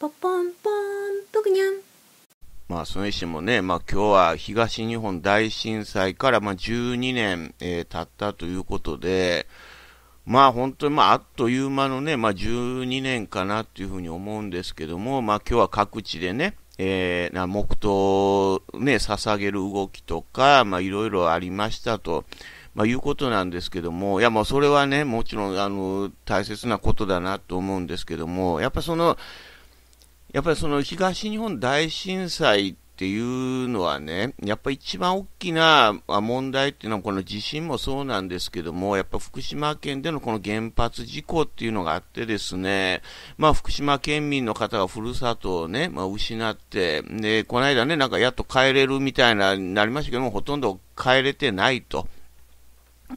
ポポンポンプグニャンまあ、その意思もね、まあ、今日は東日本大震災からまあ12年、えー、経ったということで、まあ本当にまああっという間のね、まあ12年かなというふうに思うんですけども、まあ今日は各地でね、えー、な黙祷をね、捧げる動きとか、まあいろいろありましたと、まあいうことなんですけども、いやもうそれはね、もちろんあの、大切なことだなと思うんですけども、やっぱその、やっぱりその東日本大震災っていうのはね、やっぱり一番大きな問題っていうのは、この地震もそうなんですけども、やっぱ福島県でのこの原発事故っていうのがあってですね、まあ、福島県民の方がふるさとをね、まあ、失って、で、この間ね、なんかやっと帰れるみたいな、なりましたけども、ほとんど帰れてないと。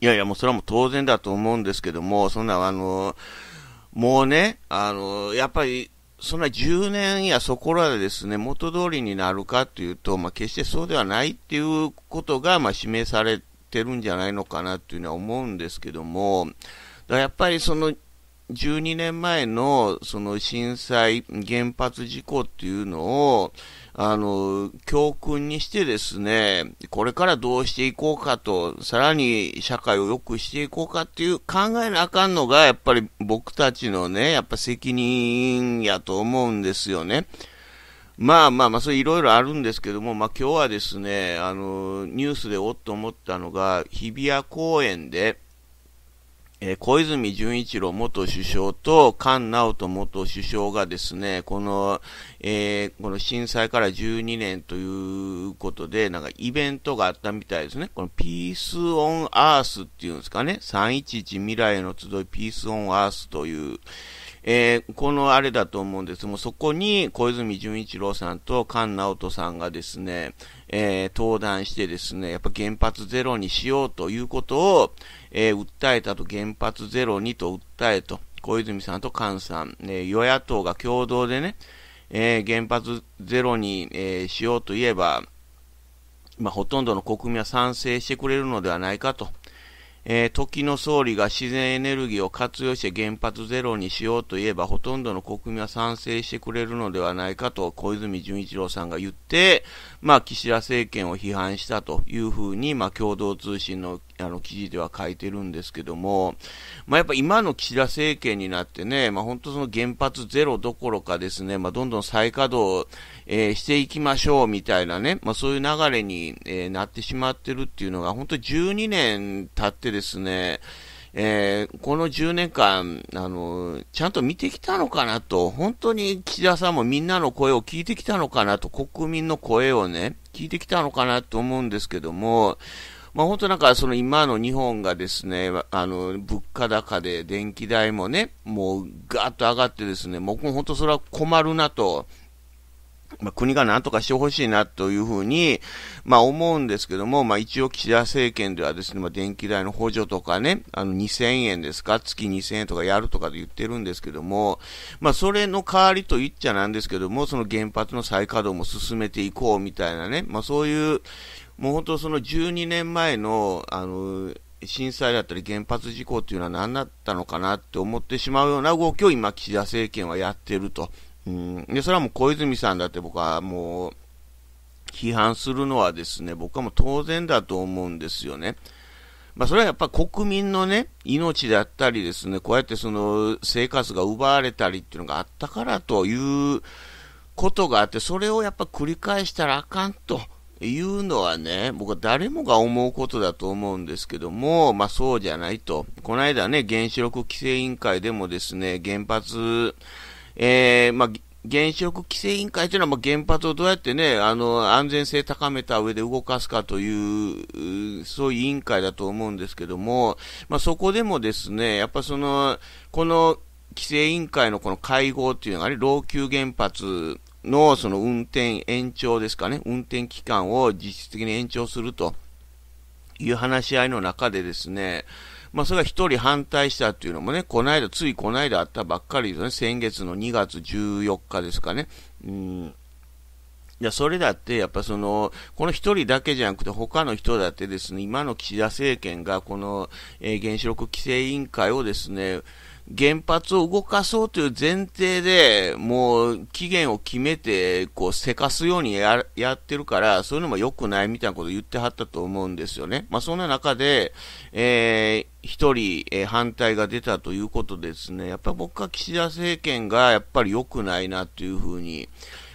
いやいや、もうそれはもう当然だと思うんですけども、そんな、あの、もうね、あの、やっぱり、そんな10年やそこらでですね、元通りになるかというと、まあ、決してそうではないっていうことが、まあ、示されてるんじゃないのかなっていうのは思うんですけども、だやっぱりその12年前のその震災、原発事故っていうのを、あの、教訓にしてですね、これからどうしていこうかと、さらに社会を良くしていこうかっていう考えなあかんのが、やっぱり僕たちのね、やっぱ責任やと思うんですよね。まあまあまあ、それいろいろあるんですけども、まあ今日はですね、あの、ニュースでおっと思ったのが、日比谷公園で、え小泉純一郎元首相と菅直人元首相がですね、この、えー、この震災から12年ということで、なんかイベントがあったみたいですね。このピースオンアースっていうんですかね。311未来の集いピースオンアースという、えー、このあれだと思うんですもうそこに小泉純一郎さんと菅直人さんがですね、えー、登壇してですね、やっぱ原発ゼロにしようということを、えー、訴えたと、原発ゼロにと訴えと、小泉さんと菅さん、ね、与野党が共同でね、え原発ゼロに、えしようといえば、まあ、ほとんどの国民は賛成してくれるのではないかと。えー、時の総理が自然エネルギーを活用して原発ゼロにしようといえば、ほとんどの国民は賛成してくれるのではないかと、小泉純一郎さんが言って、まあ、岸田政権を批判したというふうに、まあ、共同通信のあの記事では書いてるんですけども、まあ、やっぱ今の岸田政権になってね、まあ、本当その原発ゼロどころかですね、まあ、どんどん再稼働、えー、していきましょうみたいなね、まあ、そういう流れに、えー、なってしまってるっていうのが、本当12年経ってですね、えー、この10年間、あの、ちゃんと見てきたのかなと、本当に岸田さんもみんなの声を聞いてきたのかなと、国民の声をね、聞いてきたのかなと思うんですけども、まあ、本当なんかその今の日本がですね、あの、物価高で電気代もね、もうガーッと上がってですね、僕も本当それは困るなと、まあ、国が何とかしてほしいなというふうに、まあ、思うんですけども、まあ、一応岸田政権ではですね、まあ、電気代の補助とかね、あの2000円ですか、月2000円とかやるとかで言ってるんですけども、まあ、それの代わりと言っちゃなんですけども、その原発の再稼働も進めていこうみたいなね、まあ、そういう、もう本当その12年前の、あの、震災だったり原発事故っていうのは何だったのかなって思ってしまうような動きを今岸田政権はやってるとうん、でそれはもう小泉さんだって僕はもう批判するのはですね、僕はもう当然だと思うんですよね。まあ、それはやっぱ国民のね、命であったりですね、こうやってその生活が奪われたりっていうのがあったからということがあって、それをやっぱ繰り返したらあかんというのはね、僕は誰もが思うことだと思うんですけども、まあそうじゃないと。この間ね、原子力規制委員会でもですね、原発、えー、まあ、原子力規制委員会というのは、まあ、原発をどうやってね、あの、安全性高めた上で動かすかという、そういう委員会だと思うんですけども、まあ、そこでもですね、やっぱその、この規制委員会のこの会合っていうのがね、老朽原発のその運転延長ですかね、運転期間を実質的に延長するという話し合いの中でですね、まあ、それが1人反対したっていうのもね、この間、ついこの間あったばっかりですよね、先月の2月14日ですかね。うんいや、それだって、やっぱその、この1人だけじゃなくて、他の人だってですね、今の岸田政権が、この、えー、原子力規制委員会をですね、原発を動かそうという前提で、もう期限を決めて、こう、せかすようにややってるから、そういうのも良くないみたいなことを言ってはったと思うんですよね。まあ、そんな中で、えー、一人、えー、反対が出たということですね。やっぱり僕は岸田政権がやっぱり良くないなというふうに、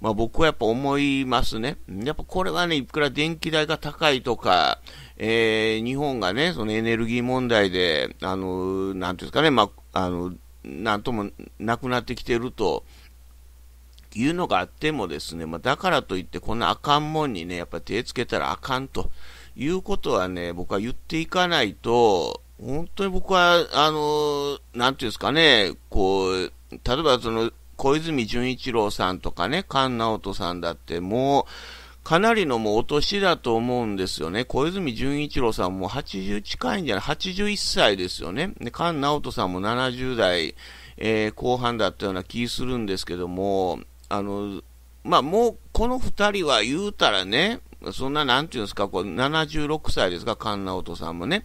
まあ、僕はやっぱ思いますね。やっぱこれはね、いくら電気代が高いとか、えー、日本がね、そのエネルギー問題で、あの、なんていうんですかね、まあ、あの、なんともなくなってきてると、いうのがあってもですね、まあ、だからといってこんなあかんもんにね、やっぱ手つけたらあかんということはね、僕は言っていかないと、本当に僕は、あの、なんていうんですかね、こう、例えばその、小泉純一郎さんとかね、菅直人さんだってもう、かなりのもうお年だと思うんですよね。小泉純一郎さんも80近いんじゃない ?81 歳ですよね。で、菅直人さんも70代、えー、後半だったような気するんですけども、あの、まあ、もうこの2人は言うたらね、そんななんていうんですか、こう76歳ですか、菅直人さんもね。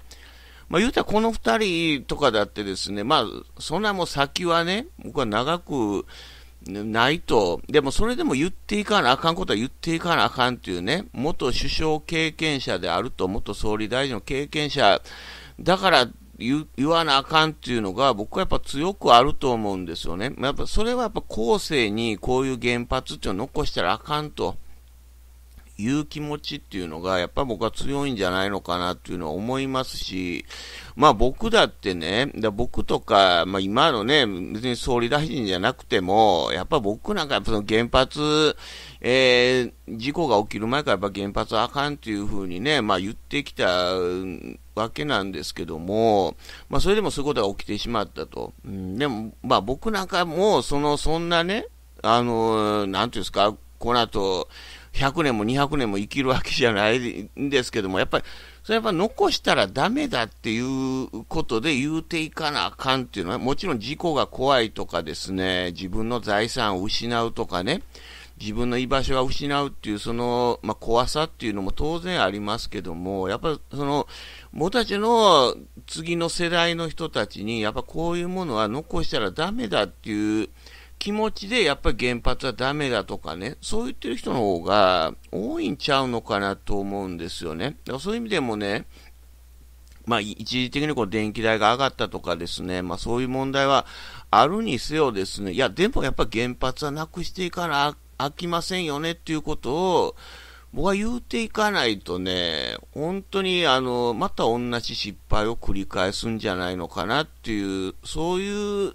まあ、言うたらこの2人とかだってですね、まあ、そんなもう先はね、僕は長くないと、でもそれでも言っていかなあかんことは言っていかなあかんというね、元首相経験者であると、元総理大臣の経験者だから言わなあかんっていうのが僕はやっぱ強くあると思うんですよね。やっぱそれはやっぱ後世にこういう原発っていうのを残したらあかんと。いう気持ちっていうのが、やっぱ僕は強いんじゃないのかなっていうのは思いますし、まあ僕だってね、だ僕とか、まあ今のね、別に総理大臣じゃなくても、やっぱ僕なんかやっぱその原発、えー、事故が起きる前からやっぱ原発あかんっていうふうにね、まあ言ってきたわけなんですけども、まあそれでもそういうことが起きてしまったと。うん、でも、まあ僕なんかも、その、そんなね、あの、なんていうんですか、この後、100年も200年も生きるわけじゃないんですけども、やっぱり、それやっぱ残したらダメだっていうことで言うていかなあかんっていうのは、もちろん事故が怖いとかですね、自分の財産を失うとかね、自分の居場所は失うっていうその、まあ、怖さっていうのも当然ありますけども、やっぱその、僕たちの次の世代の人たちに、やっぱこういうものは残したらダメだっていう気持ちでやっぱり原発はダメだとかね、そう言ってる人の方が多いんちゃうのかなと思うんですよね。だからそういう意味でもね、まあ、一時的にこう電気代が上がったとかですね、まあ、そういう問題はあるにせよですね、いや、でもやっぱ原発はなくしていかなあきませんよねっていうことを、僕は言うていかないとね、本当にあの、また同じ失敗を繰り返すんじゃないのかなっていう、そういう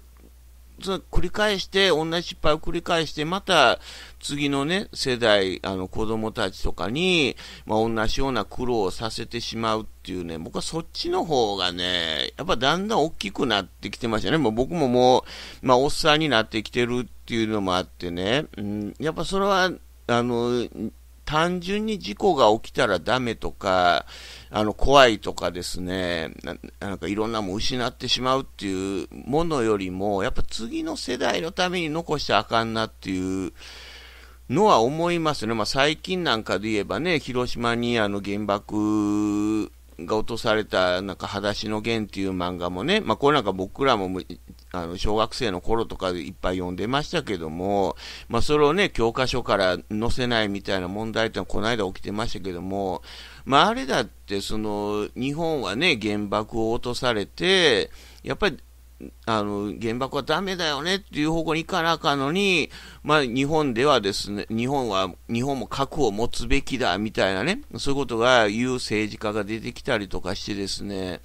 繰り返して、同じ失敗を繰り返して、また次のね、世代、あの子供たちとかに、まあ、同じような苦労をさせてしまうっていうね、僕はそっちの方がね、やっぱだんだん大きくなってきてましたね。もう僕ももう、まあ、おっさんになってきてるっていうのもあってね、うん、やっぱそれは、あの、単純に事故が起きたらダメとか、あの、怖いとかですね、なんかいろんなもん失ってしまうっていうものよりも、やっぱ次の世代のために残してあかんなっていうのは思いますね。まあ、最近なんかで言えばね、広島にあの原爆が落とされた、なんか、裸足の弦っていう漫画もね、まあ、これなんか僕らもあの小学生の頃とかでいっぱい読んでましたけども、まあ、それをね、教科書から載せないみたいな問題ってのはこの間起きてましたけども、まあ、あれだって、その、日本はね、原爆を落とされて、やっぱり、あの原爆はダメだよねっていう方向に行かなあかんのに、まあ、日本ではですね、日本は、日本も核を持つべきだみたいなね、そういうことが言う政治家が出てきたりとかしてですね、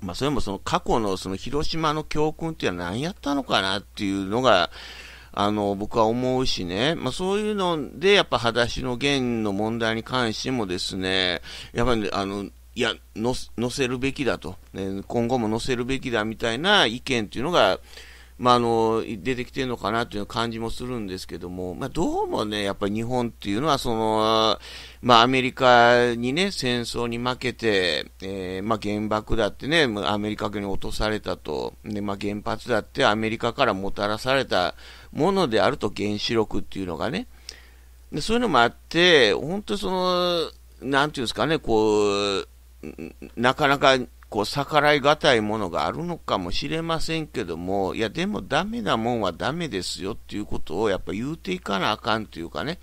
まあ、それもその過去のその広島の教訓っていうのは何やったのかなっていうのが、あの、僕は思うしね、まあ、そういうので、やっぱ、裸足の弦の問題に関してもですね、やっぱり、ね、あの、いや、載せるべきだと、ね、今後も載せるべきだみたいな意見っていうのが、まあ、あの出てきてるのかなという感じもするんですけども、まあ、どうもね、やっぱり日本っていうのはその、まあ、アメリカにね、戦争に負けて、えー、まあ、原爆だってね、アメリカ軍に落とされたと、でまあ、原発だってアメリカからもたらされたものであると、原子力っていうのがね。でそういうのもあって、本当その、なんていうんですかね、こう、なかなかこう逆らいがたいものがあるのかもしれませんけども、いや、でもダメなもんはダメですよっていうことをやっぱ言うていかなあかんっていうかね、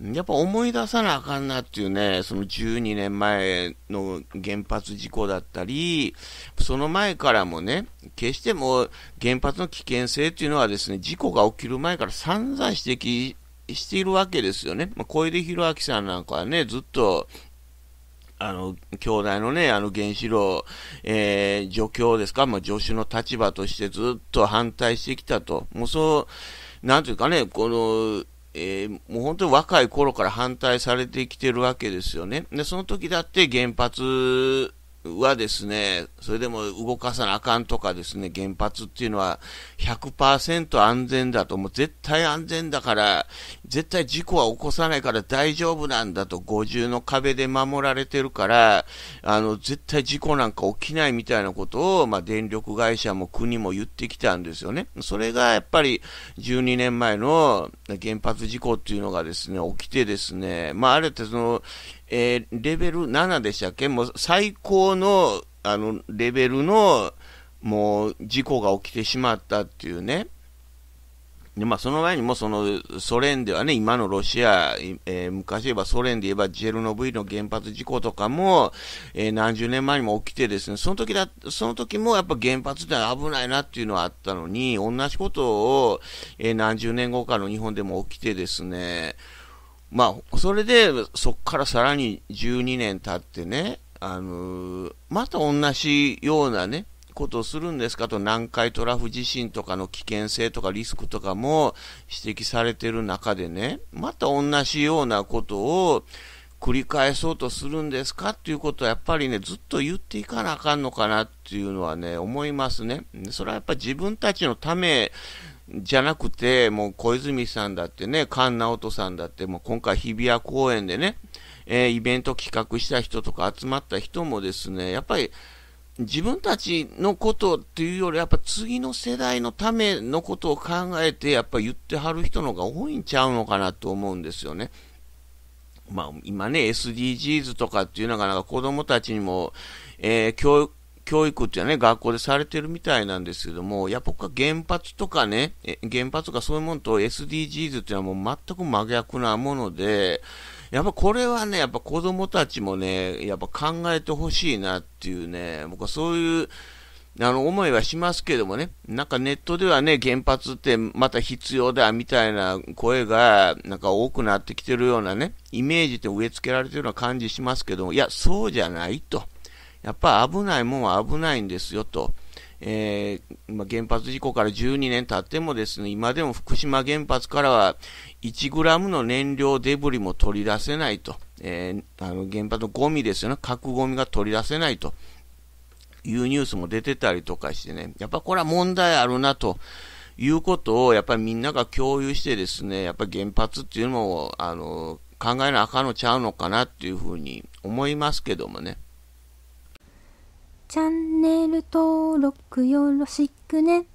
やっぱ思い出さなあかんなっていうね、その12年前の原発事故だったり、その前からもね、決してもう原発の危険性っていうのはですね、事故が起きる前から散々指摘しているわけですよね。まあ、小出弘明さんなんかはね、ずっとあの、兄弟のね、あの、原子炉、えー、助教ですか、まあ、助手の立場としてずっと反対してきたと。もうそう、なんていうかね、この、えー、もう本当に若い頃から反対されてきてるわけですよね。で、その時だって原発はですね、それでも動かさなあかんとかですね、原発っていうのは100%安全だと、もう絶対安全だから、絶対事故は起こさないから大丈夫なんだと、50の壁で守られてるから、あの、絶対事故なんか起きないみたいなことを、まあ、電力会社も国も言ってきたんですよね。それがやっぱり12年前の原発事故っていうのがですね、起きてですね、まあ、あれってその、えー、レベル7でしたっけもう最高の、あの、レベルの、もう、事故が起きてしまったっていうね。で、まあ、その前にも、その、ソ連ではね、今のロシア、えー、昔言えばソ連で言えばジェルノブイの原発事故とかも、えー、何十年前にも起きてですね、その時だ、その時もやっぱ原発って危ないなっていうのはあったのに、同じことを、えー、何十年後かの日本でも起きてですね、まあ、それで、そこからさらに12年経ってね、あのー、また同じようなね、ことをするんですかと、南海トラフ地震とかの危険性とかリスクとかも指摘されてる中でね、また同じようなことを繰り返そうとするんですかっていうことはやっぱりね、ずっと言っていかなあかんのかなっていうのはね、思いますね。それはやっぱ自分たちのためじゃなくて、もう小泉さんだってね、菅直人さんだって、もう今回日比谷公園でね、えー、イベント企画した人とか集まった人もですね、やっぱり自分たちのことっていうより、やっぱ次の世代のためのことを考えて、やっぱ言ってはる人のが多いんちゃうのかなと思うんですよね。まあ、今ね、SDGs とかっていうのがなんか子供たちにも、えー、教教育っていうのはね、学校でされてるみたいなんですけども、やっぱ僕は原発とかね、原発とかそういうものと SDGs っていうのはもう全く真逆なもので、やっぱこれはね、やっぱ子供たちもね、やっぱ考えてほしいなっていうね、僕はそういう、あの、思いはしますけどもね、なんかネットではね、原発ってまた必要だみたいな声が、なんか多くなってきてるようなね、イメージって植え付けられてるような感じしますけども、いや、そうじゃないと。やっぱ危ないもんは危ないんですよと。えー、まあ、原発事故から12年経ってもですね、今でも福島原発からは1グラムの燃料デブリも取り出せないと。えー、あの原発のゴミですよね、核ゴミが取り出せないというニュースも出てたりとかしてね、やっぱこれは問題あるなと。いうことを、やっぱりみんなが共有してですね、やっぱり原発っていうのを、あの、考えなあかんのちゃうのかなっていうふうに思いますけどもね。チャンネル登録よろしくね。